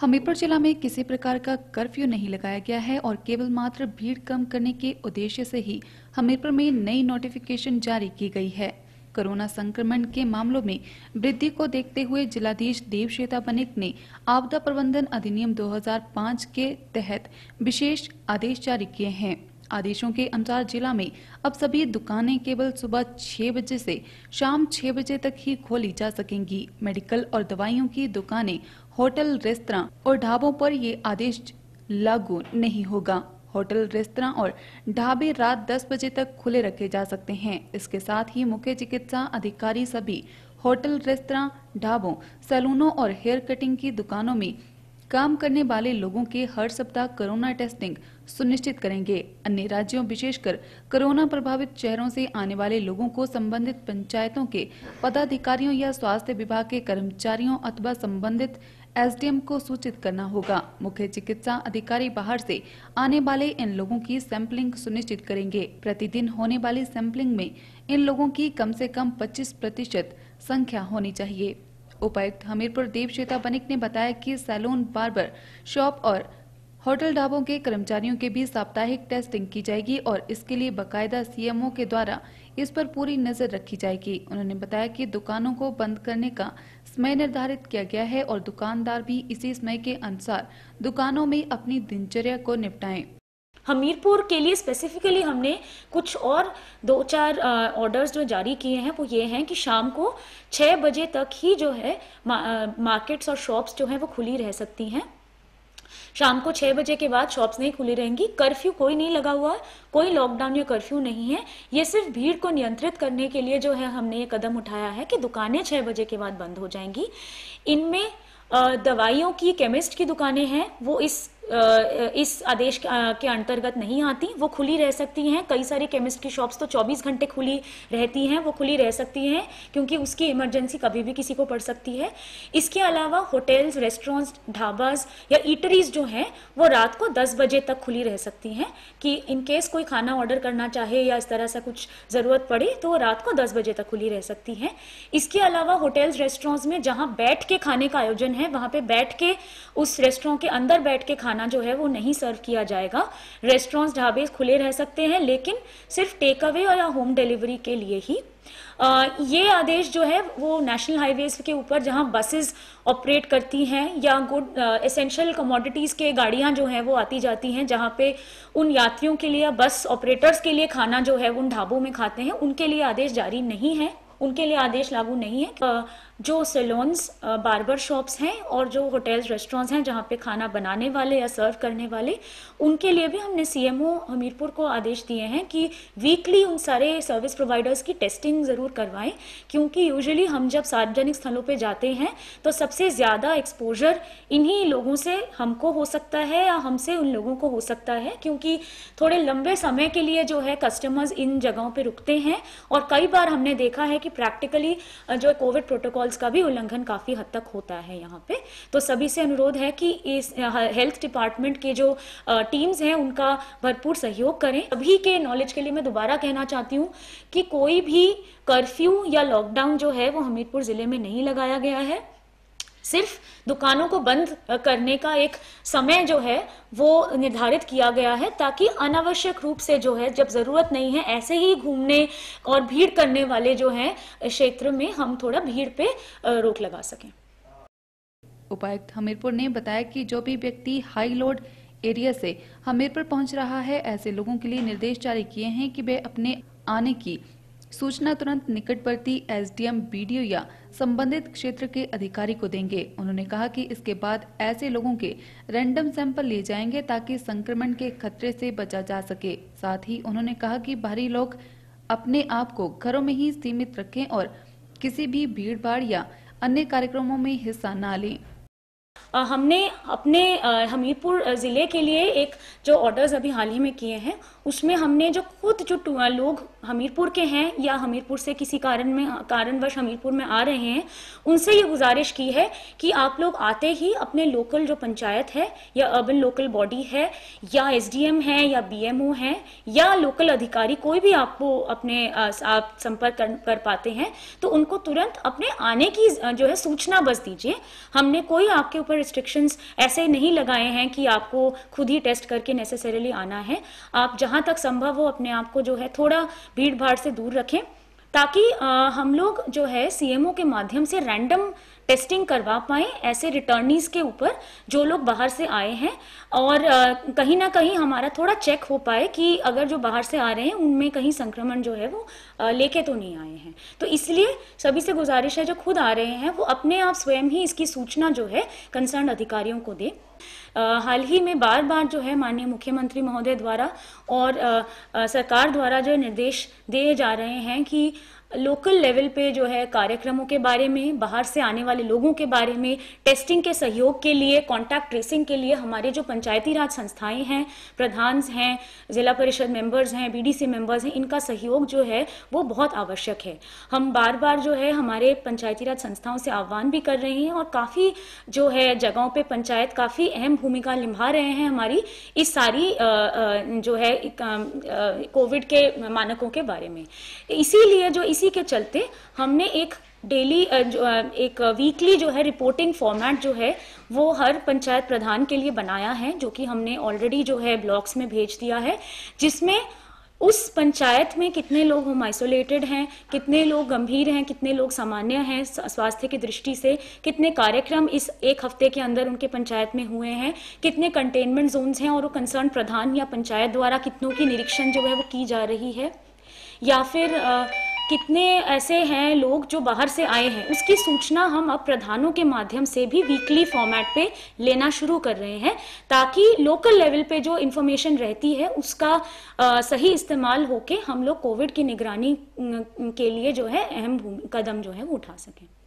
हमीरपुर जिला में किसी प्रकार का कर्फ्यू नहीं लगाया गया है और केवल मात्र भीड़ कम करने के उद्देश्य से ही हमीरपुर में नई नोटिफिकेशन जारी की गई है कोरोना संक्रमण के मामलों में वृद्धि को देखते हुए जिलाधीश देवश्वेता बनिक ने आपदा प्रबंधन अधिनियम 2005 के तहत विशेष आदेश जारी किए हैं आदेशों के अनुसार जिला में अब सभी दुकानें केवल सुबह छह बजे से शाम छह बजे तक ही खोली जा सकेंगी मेडिकल और दवाइयों की दुकानें होटल रेस्तरा और ढाबों पर ये आदेश लागू नहीं होगा होटल रेस्तरा और ढाबे रात 10 बजे तक खुले रखे जा सकते हैं इसके साथ ही मुख्य चिकित्सा अधिकारी सभी होटल रेस्तरा ढाबों सैलूनों और हेयर कटिंग की दुकानों में काम करने वाले लोगों के हर सप्ताह कोरोना टेस्टिंग सुनिश्चित करेंगे अन्य राज्यों विशेषकर कोरोना प्रभावित शहरों से आने वाले लोगों को संबंधित पंचायतों के पदाधिकारियों या स्वास्थ्य विभाग के कर्मचारियों अथवा संबंधित एसडीएम को सूचित करना होगा मुख्य चिकित्सा अधिकारी बाहर से आने वाले इन लोगों की सैंपलिंग सुनिश्चित करेंगे प्रतिदिन होने वाली सैंपलिंग में इन लोगों की कम से कम 25 प्रतिशत संख्या होनी चाहिए उपायुक्त हमीरपुर देवश्वेता बनिक ने बताया कि सैलून बार्बर शॉप और होटल ढाबों के कर्मचारियों के बीच साप्ताहिक टेस्टिंग की जाएगी और इसके लिए बकायदा सीएमओ के द्वारा इस पर पूरी नजर रखी जाएगी उन्होंने बताया कि दुकानों को बंद करने का समय निर्धारित किया गया है और दुकानदार भी इसी समय के अनुसार दुकानों में अपनी दिनचर्या को निपटाएं हमीरपुर के लिए स्पेसिफिकली हमने कुछ और दो चार ऑर्डर्स जो जारी किए हैं वो ये हैं कि शाम को छः बजे तक ही जो है मार्केट्स और शॉप्स जो हैं वो खुली रह सकती हैं शाम को छह बजे के बाद शॉप्स नहीं खुली रहेंगी कर्फ्यू कोई नहीं लगा हुआ कोई लॉकडाउन या कर्फ्यू नहीं है ये सिर्फ भीड़ को नियंत्रित करने के लिए जो है हमने ये कदम उठाया है कि दुकानें छह बजे के बाद बंद हो जाएंगी इनमें दवाइयों की केमिस्ट की दुकानें हैं वो इस इस आदेश के अंतर्गत नहीं आती वो खुली रह सकती हैं कई सारी केमिस्ट की शॉप्स तो 24 घंटे खुली रहती हैं वो खुली रह सकती हैं क्योंकि उसकी इमरजेंसी कभी भी किसी को पड़ सकती है इसके अलावा होटल्स रेस्टोरेंट्स ढाबाज या ईटरीज जो हैं वो रात को 10 बजे तक खुली रह सकती हैं कि इन केस कोई खाना ऑर्डर करना चाहे या इस तरह से कुछ ज़रूरत पड़े तो रात को दस बजे तक खुली रह सकती हैं इसके अलावा होटल्स रेस्टोरेंट्स में जहाँ बैठ के खाने का आयोजन है वहाँ पर बैठ के उस रेस्टोरेंट के अंदर बैठ के खाना जो है वो नहीं सर्व किया जाएगा रेस्टोरेंट्स ढाबे खुले रह सकते हैं लेकिन सिर्फ टेक अवे और या होम डिलीवरी के लिए ही आ, ये आदेश जो है वो नेशनल हाईवेज के ऊपर जहां बसेस ऑपरेट करती हैं या गुड एसेंशियल कमोडिटीज़ के गाड़ियां जो हैं वो आती जाती हैं जहां पे उन यात्रियों के लिए बस ऑपरेटर्स के लिए खाना जो है उन ढाबों में खाते हैं उनके लिए आदेश जारी नहीं है उनके लिए आदेश लागू नहीं है आ, जो सैलून्स बार्बर शॉप्स हैं और जो होटल्स रेस्टोरेंट्स हैं जहाँ पे खाना बनाने वाले या सर्व करने वाले उनके लिए भी हमने सीएमओ हमीरपुर को आदेश दिए हैं कि वीकली उन सारे सर्विस प्रोवाइडर्स की टेस्टिंग ज़रूर करवाएं क्योंकि यूजुअली हम जब सार्वजनिक स्थलों पर जाते हैं तो सबसे ज़्यादा एक्सपोजर इन्हीं लोगों से हमको हो सकता है या हमसे उन लोगों को हो सकता है क्योंकि थोड़े लंबे समय के लिए जो है कस्टमर्स इन जगहों पर रुकते हैं और कई बार हमने देखा है कि प्रैक्टिकली जो कोविड प्रोटोकॉल प्रिंसिपल्स का भी उल्लंघन काफ़ी हद तक होता है यहाँ पे तो सभी से अनुरोध है कि इस हेल्थ डिपार्टमेंट के जो टीम्स हैं उनका भरपूर सहयोग करें अभी के नॉलेज के लिए मैं दोबारा कहना चाहती हूँ कि कोई भी कर्फ्यू या लॉकडाउन जो है वो हमीरपुर ज़िले में नहीं लगाया गया है सिर्फ दुकानों को बंद करने का एक समय जो है वो निर्धारित किया गया है ताकि अनावश्यक रूप से जो है जब ज़रूरत नहीं है ऐसे ही घूमने और भीड़ करने वाले जो हैं क्षेत्र में हम थोड़ा भीड़ पे रोक लगा सकें उपायुक्त हमीरपुर ने बताया कि जो भी व्यक्ति हाई लोड एरिया से हमीरपुर पहुंच रहा है ऐसे लोगों के लिए निर्देश जारी किए हैं कि वे अपने आने की सूचना तुरंत निकटवर्ती एसडीएम बीडीओ या संबंधित क्षेत्र के अधिकारी को देंगे उन्होंने कहा कि इसके बाद ऐसे लोगों के रैंडम सैंपल लिए जाएंगे ताकि संक्रमण के खतरे से बचा जा सके साथ ही उन्होंने कहा कि बाहरी लोग अपने आप को घरों में ही सीमित रखें और किसी भी भीड़ भाड़ या अन्य कार्यक्रमों में हिस्सा न लें हमने अपने हमीरपुर ज़िले के लिए एक जो ऑर्डर्स अभी हाल ही में किए हैं उसमें हमने जो खुद जो लोग हमीरपुर के हैं या हमीरपुर से किसी कारण में कारणवश हमीरपुर में आ रहे हैं उनसे ये गुजारिश की है कि आप लोग आते ही अपने लोकल जो पंचायत है या अर्बन लोकल बॉडी है या एसडीएम है या बीएमओ है या लोकल अधिकारी कोई भी आपको अपने आप संपर्क कर, कर पाते हैं तो उनको तुरंत अपने आने की जो है सूचना बस दीजिए हमने कोई आपके ऊपर रिस्ट्रिक्शंस ऐसे नहीं लगाए हैं कि आपको खुद ही टेस्ट करके नेसेसरीली आना है आप जहाँ तक संभव हो अपने आप को जो है थोड़ा भीड़ भाड़ से दूर रखें ताकि आ, हम लोग जो है सीएमओ के माध्यम से रैंडम टेस्टिंग करवा पाए ऐसे रिटर्नीज के ऊपर जो लोग बाहर से आए हैं और कहीं ना कहीं हमारा थोड़ा चेक हो पाए कि अगर जो बाहर से आ रहे हैं उनमें कहीं संक्रमण जो है वो लेके तो नहीं आए हैं तो इसलिए सभी से गुजारिश है जो खुद आ रहे हैं वो अपने आप स्वयं ही इसकी सूचना जो है कंसर्न अधिकारियों को दे हाल ही में बार बार जो है माननीय मुख्यमंत्री महोदय द्वारा और आ, आ, सरकार द्वारा जो निर्देश दिए जा रहे हैं कि लोकल लेवल पे जो है कार्यक्रमों के बारे में बाहर से आने वाले लोगों के बारे में टेस्टिंग के सहयोग के लिए कॉन्टैक्ट ट्रेसिंग के लिए हमारे जो पंचायती राज संस्थाएं हैं प्रधान हैं जिला परिषद मेंबर्स हैं बीडीसी मेंबर्स हैं इनका सहयोग जो है वो बहुत आवश्यक है हम बार बार जो है हमारे पंचायती राज संस्थाओं से आह्वान भी कर रहे हैं और काफ़ी जो है जगहों पर पंचायत काफ़ी अहम भूमिका निभा रहे हैं हमारी इस सारी जो है कोविड के मानकों के बारे में इसीलिए जो इस इसी के चलते हमने एक डेली एक वीकली जो है रिपोर्टिंग फॉर्मेट जो है वो हर पंचायत प्रधान के लिए बनाया है जो कि हमने ऑलरेडी जो है ब्लॉक्स में भेज दिया है जिसमें उस पंचायत में कितने लोग होम आइसोलेटेड हैं कितने लोग गंभीर हैं कितने लोग सामान्य हैं स्वास्थ्य की दृष्टि से कितने कार्यक्रम इस एक हफ्ते के अंदर उनके पंचायत में हुए हैं कितने कंटेनमेंट जोन्स हैं और वो कंसर्न प्रधान या पंचायत द्वारा कितनों की निरीक्षण जो है वो की जा रही है या फिर आ, कितने ऐसे हैं लोग जो बाहर से आए हैं उसकी सूचना हम अब प्रधानों के माध्यम से भी वीकली फॉर्मेट पे लेना शुरू कर रहे हैं ताकि लोकल लेवल पे जो इन्फॉर्मेशन रहती है उसका आ, सही इस्तेमाल होके हम लोग कोविड की निगरानी के लिए जो है अहम कदम जो है वो उठा सकें